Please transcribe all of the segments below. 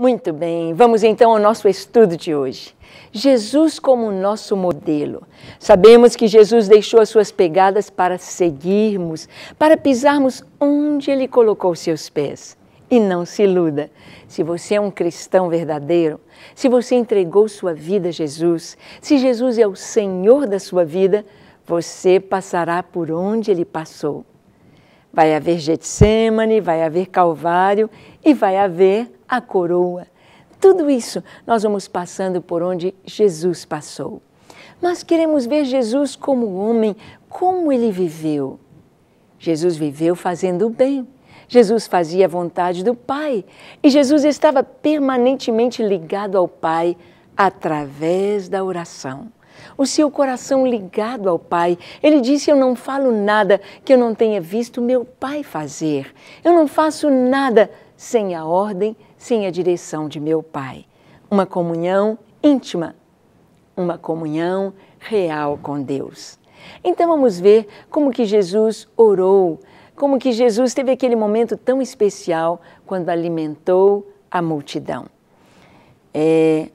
Muito bem, vamos então ao nosso estudo de hoje. Jesus como nosso modelo. Sabemos que Jesus deixou as suas pegadas para seguirmos, para pisarmos onde ele colocou seus pés. E não se iluda, se você é um cristão verdadeiro, se você entregou sua vida a Jesus, se Jesus é o Senhor da sua vida, você passará por onde ele passou. Vai haver Getsemane, vai haver Calvário e vai haver a coroa. Tudo isso nós vamos passando por onde Jesus passou. mas queremos ver Jesus como homem, como ele viveu. Jesus viveu fazendo o bem. Jesus fazia a vontade do Pai e Jesus estava permanentemente ligado ao Pai através da oração. O seu coração ligado ao Pai, ele disse: Eu não falo nada que eu não tenha visto meu Pai fazer. Eu não faço nada sem a ordem sim a direção de meu Pai, uma comunhão íntima, uma comunhão real com Deus. Então vamos ver como que Jesus orou, como que Jesus teve aquele momento tão especial quando alimentou a multidão. É,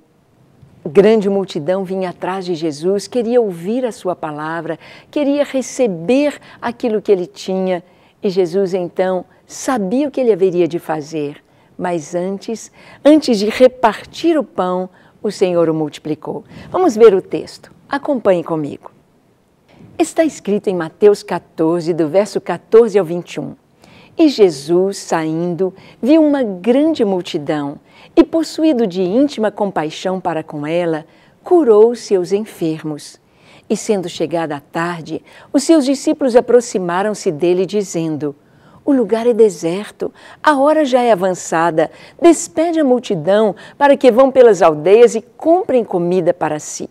grande multidão vinha atrás de Jesus, queria ouvir a sua palavra, queria receber aquilo que ele tinha. E Jesus então sabia o que ele haveria de fazer. Mas antes, antes de repartir o pão, o Senhor o multiplicou. Vamos ver o texto. Acompanhe comigo. Está escrito em Mateus 14, do verso 14 ao 21. E Jesus, saindo, viu uma grande multidão e, possuído de íntima compaixão para com ela, curou seus enfermos. E, sendo chegada a tarde, os seus discípulos aproximaram-se dele, dizendo: o lugar é deserto, a hora já é avançada. Despede a multidão para que vão pelas aldeias e comprem comida para si.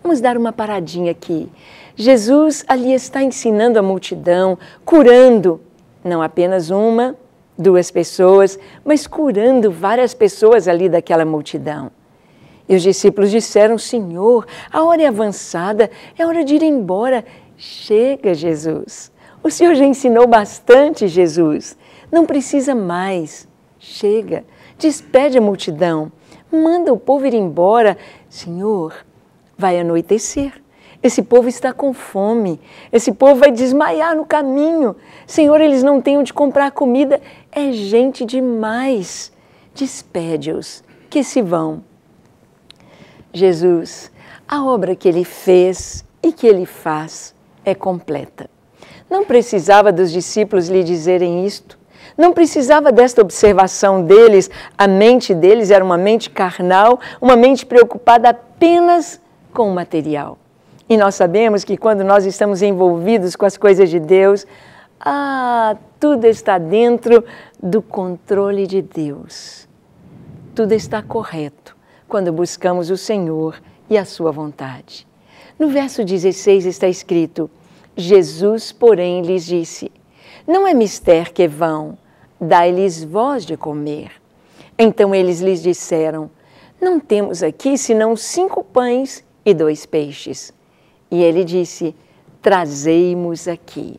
Vamos dar uma paradinha aqui. Jesus ali está ensinando a multidão, curando não apenas uma, duas pessoas, mas curando várias pessoas ali daquela multidão. E os discípulos disseram: Senhor, a hora é avançada, é hora de ir embora. Chega, Jesus. O Senhor já ensinou bastante, Jesus. Não precisa mais. Chega, despede a multidão, manda o povo ir embora. Senhor, vai anoitecer. Esse povo está com fome. Esse povo vai desmaiar no caminho. Senhor, eles não têm onde comprar comida. É gente demais. Despede-os, que se vão. Jesus, a obra que ele fez e que ele faz é completa. Não precisava dos discípulos lhe dizerem isto. Não precisava desta observação deles. A mente deles era uma mente carnal, uma mente preocupada apenas com o material. E nós sabemos que quando nós estamos envolvidos com as coisas de Deus, ah, tudo está dentro do controle de Deus. Tudo está correto quando buscamos o Senhor e a Sua vontade. No verso 16 está escrito: Jesus, porém, lhes disse: Não é mister que vão, dai-lhes voz de comer. Então eles lhes disseram: Não temos aqui senão cinco pães e dois peixes. E ele disse: Trazei-mos aqui.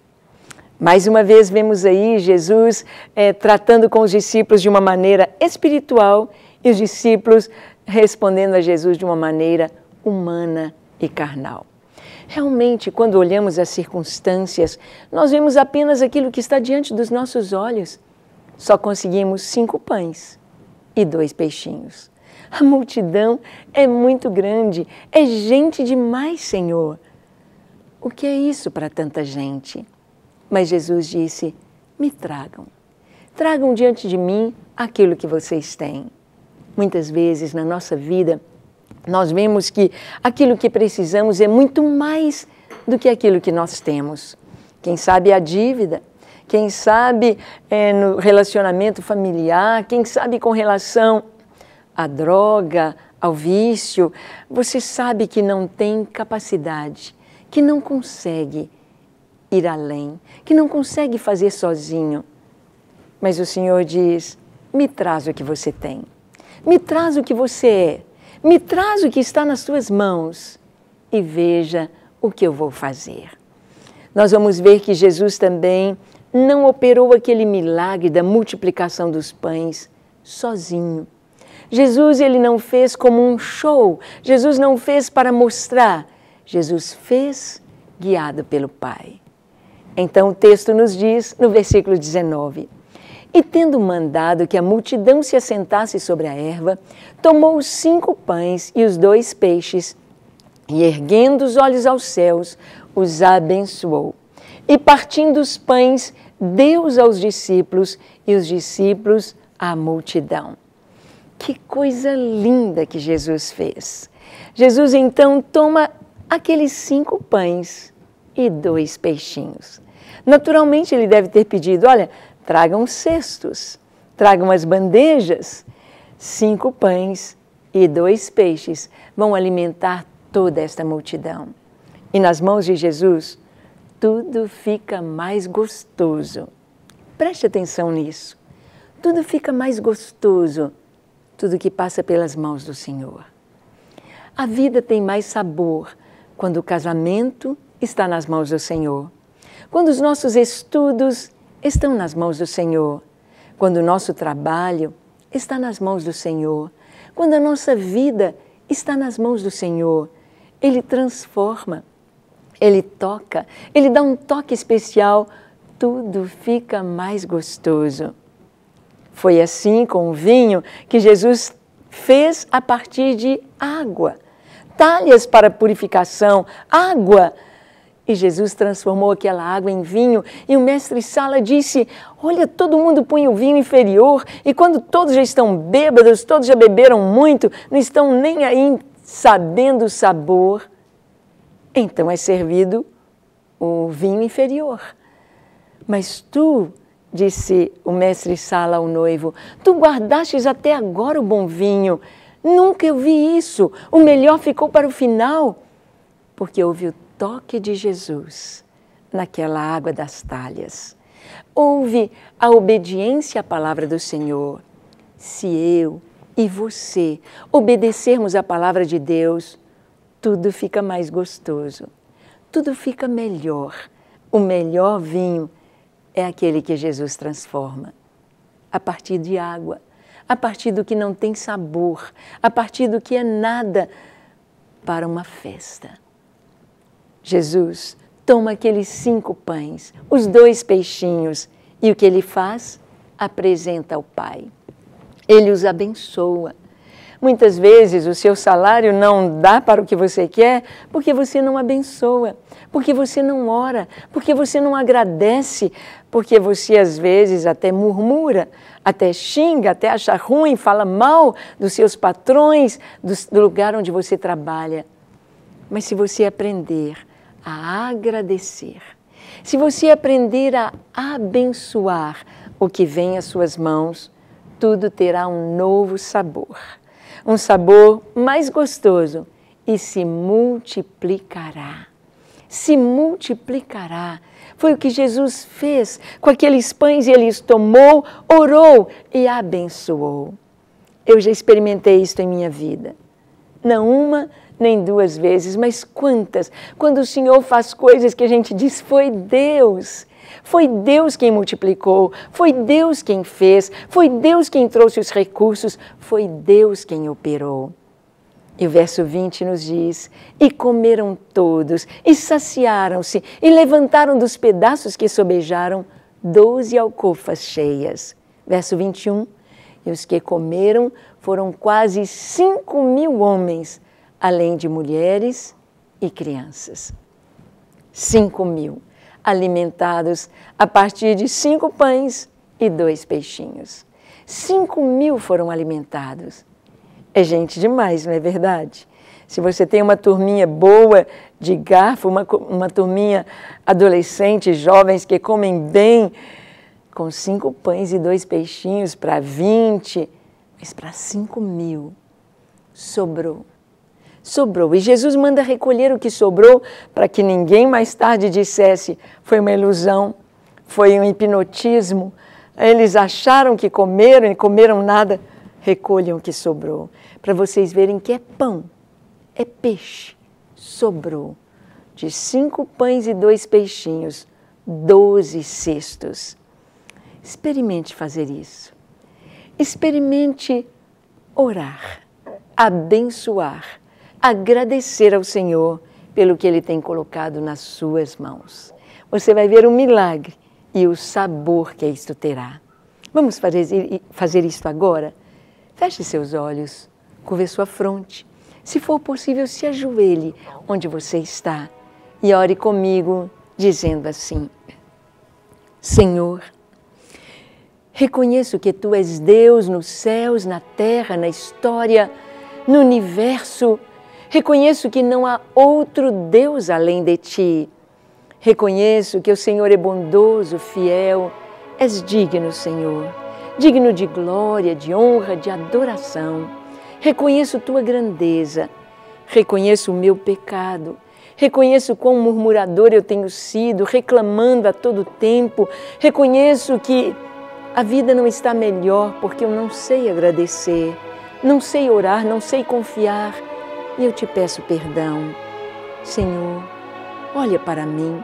Mais uma vez vemos aí Jesus é, tratando com os discípulos de uma maneira espiritual e os discípulos respondendo a Jesus de uma maneira humana e carnal. Realmente, quando olhamos as circunstâncias, nós vemos apenas aquilo que está diante dos nossos olhos. Só conseguimos cinco pães e dois peixinhos. A multidão é muito grande, é gente demais, Senhor. O que é isso para tanta gente? Mas Jesus disse: Me tragam. Tragam diante de mim aquilo que vocês têm. Muitas vezes na nossa vida, nós vemos que aquilo que precisamos é muito mais do que aquilo que nós temos. Quem sabe a dívida, quem sabe é, no relacionamento familiar, quem sabe com relação à droga, ao vício, você sabe que não tem capacidade, que não consegue ir além, que não consegue fazer sozinho. Mas o Senhor diz: me traz o que você tem, me traz o que você é me traz o que está nas tuas mãos e veja o que eu vou fazer. Nós vamos ver que Jesus também não operou aquele milagre da multiplicação dos pães sozinho. Jesus ele não fez como um show, Jesus não fez para mostrar, Jesus fez guiado pelo Pai. Então o texto nos diz no versículo 19: e tendo mandado que a multidão se assentasse sobre a erva, tomou os cinco pães e os dois peixes, e erguendo os olhos aos céus, os abençoou. E partindo os pães, deu-os aos discípulos, e os discípulos à multidão. Que coisa linda que Jesus fez! Jesus então toma aqueles cinco pães e dois peixinhos. Naturalmente ele deve ter pedido: olha, Tragam cestos, tragam as bandejas, cinco pães e dois peixes vão alimentar toda esta multidão. E nas mãos de Jesus, tudo fica mais gostoso. Preste atenção nisso. Tudo fica mais gostoso, tudo que passa pelas mãos do Senhor. A vida tem mais sabor quando o casamento está nas mãos do Senhor, quando os nossos estudos estão nas mãos do Senhor. Quando o nosso trabalho está nas mãos do Senhor, quando a nossa vida está nas mãos do Senhor, Ele transforma, Ele toca, Ele dá um toque especial, tudo fica mais gostoso. Foi assim com o vinho que Jesus fez a partir de água. Talhas para purificação, água e Jesus transformou aquela água em vinho, e o mestre Sala disse: Olha, todo mundo põe o vinho inferior, e quando todos já estão bêbados, todos já beberam muito, não estão nem aí sabendo o sabor, então é servido o vinho inferior. Mas tu, disse o mestre Sala ao noivo, tu guardastes até agora o bom vinho. Nunca eu vi isso. O melhor ficou para o final, porque houve o toque de Jesus naquela água das talhas. Ouve a obediência à palavra do Senhor. Se eu e você obedecermos à palavra de Deus, tudo fica mais gostoso, tudo fica melhor. O melhor vinho é aquele que Jesus transforma a partir de água, a partir do que não tem sabor, a partir do que é nada para uma festa. Jesus toma aqueles cinco pães, os dois peixinhos, e o que ele faz? Apresenta ao Pai. Ele os abençoa. Muitas vezes o seu salário não dá para o que você quer porque você não abençoa, porque você não ora, porque você não agradece, porque você às vezes até murmura, até xinga, até acha ruim, fala mal dos seus patrões, do, lugar onde você trabalha. Mas se você aprender a agradecer, se você aprender a abençoar o que vem às suas mãos, tudo terá um novo sabor, um sabor mais gostoso e se multiplicará. Se multiplicará. Foi o que Jesus fez com aqueles pães, ele os tomou, orou e abençoou. Eu já experimentei isso em minha vida não uma nem duas vezes, mas quantas. Quando o Senhor faz coisas que a gente diz, foi Deus. Foi Deus quem multiplicou, foi Deus quem fez, foi Deus quem trouxe os recursos, foi Deus quem operou. E o verso 20 nos diz: E comeram todos, e saciaram-se, e levantaram dos pedaços que sobejaram doze alcofas cheias. Verso 21. E os que comeram foram quase 5 mil homens, além de mulheres e crianças. 5 mil, alimentados a partir de cinco pães e dois peixinhos. 5 mil foram alimentados. É gente demais, não é verdade? Se você tem uma turminha boa de garfo, uma, uma turminha adolescente, jovens que comem bem, com cinco pães e dois peixinhos para vinte, mas para cinco mil sobrou. Sobrou. E Jesus manda recolher o que sobrou para que ninguém mais tarde dissesse foi uma ilusão, foi um hipnotismo. Eles acharam que comeram e comeram nada. Recolham o que sobrou. Para vocês verem que é pão, é peixe. Sobrou. De cinco pães e dois peixinhos, doze cestos. Experimente fazer isso. Experimente orar, abençoar, agradecer ao Senhor pelo que Ele tem colocado nas suas mãos. Você vai ver um milagre e o sabor que isso terá. Vamos fazer, fazer isto agora? Feche seus olhos, curve sua fronte. Se for possível, se ajoelhe onde você está e ore comigo, dizendo assim: Senhor, Reconheço que tu és Deus nos céus, na terra, na história, no universo. Reconheço que não há outro Deus além de ti. Reconheço que o Senhor é bondoso, fiel. És digno, Senhor, digno de glória, de honra, de adoração. Reconheço tua grandeza. Reconheço o meu pecado. Reconheço quão murmurador eu tenho sido, reclamando a todo tempo. Reconheço que a vida não está melhor porque eu não sei agradecer, não sei orar, não sei confiar. E eu te peço perdão. Senhor, olha para mim.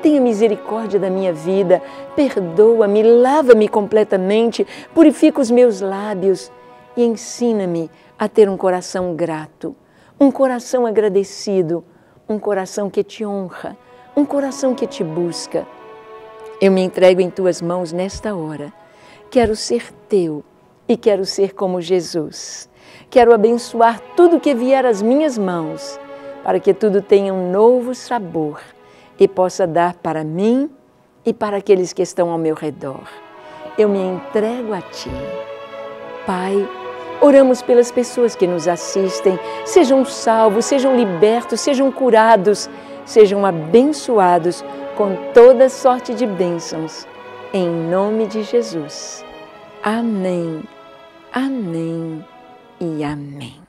Tenha misericórdia da minha vida, perdoa-me, lava-me completamente, purifica os meus lábios e ensina-me a ter um coração grato, um coração agradecido, um coração que te honra, um coração que te busca. Eu me entrego em tuas mãos nesta hora Quero ser teu e quero ser como Jesus. Quero abençoar tudo que vier às minhas mãos, para que tudo tenha um novo sabor e possa dar para mim e para aqueles que estão ao meu redor. Eu me entrego a ti. Pai, Oramos pelas pessoas que nos assistem, sejam salvos, sejam libertos, sejam curados, sejam abençoados com toda sorte de bênçãos em nome de Jesus. Amém, amém e amém.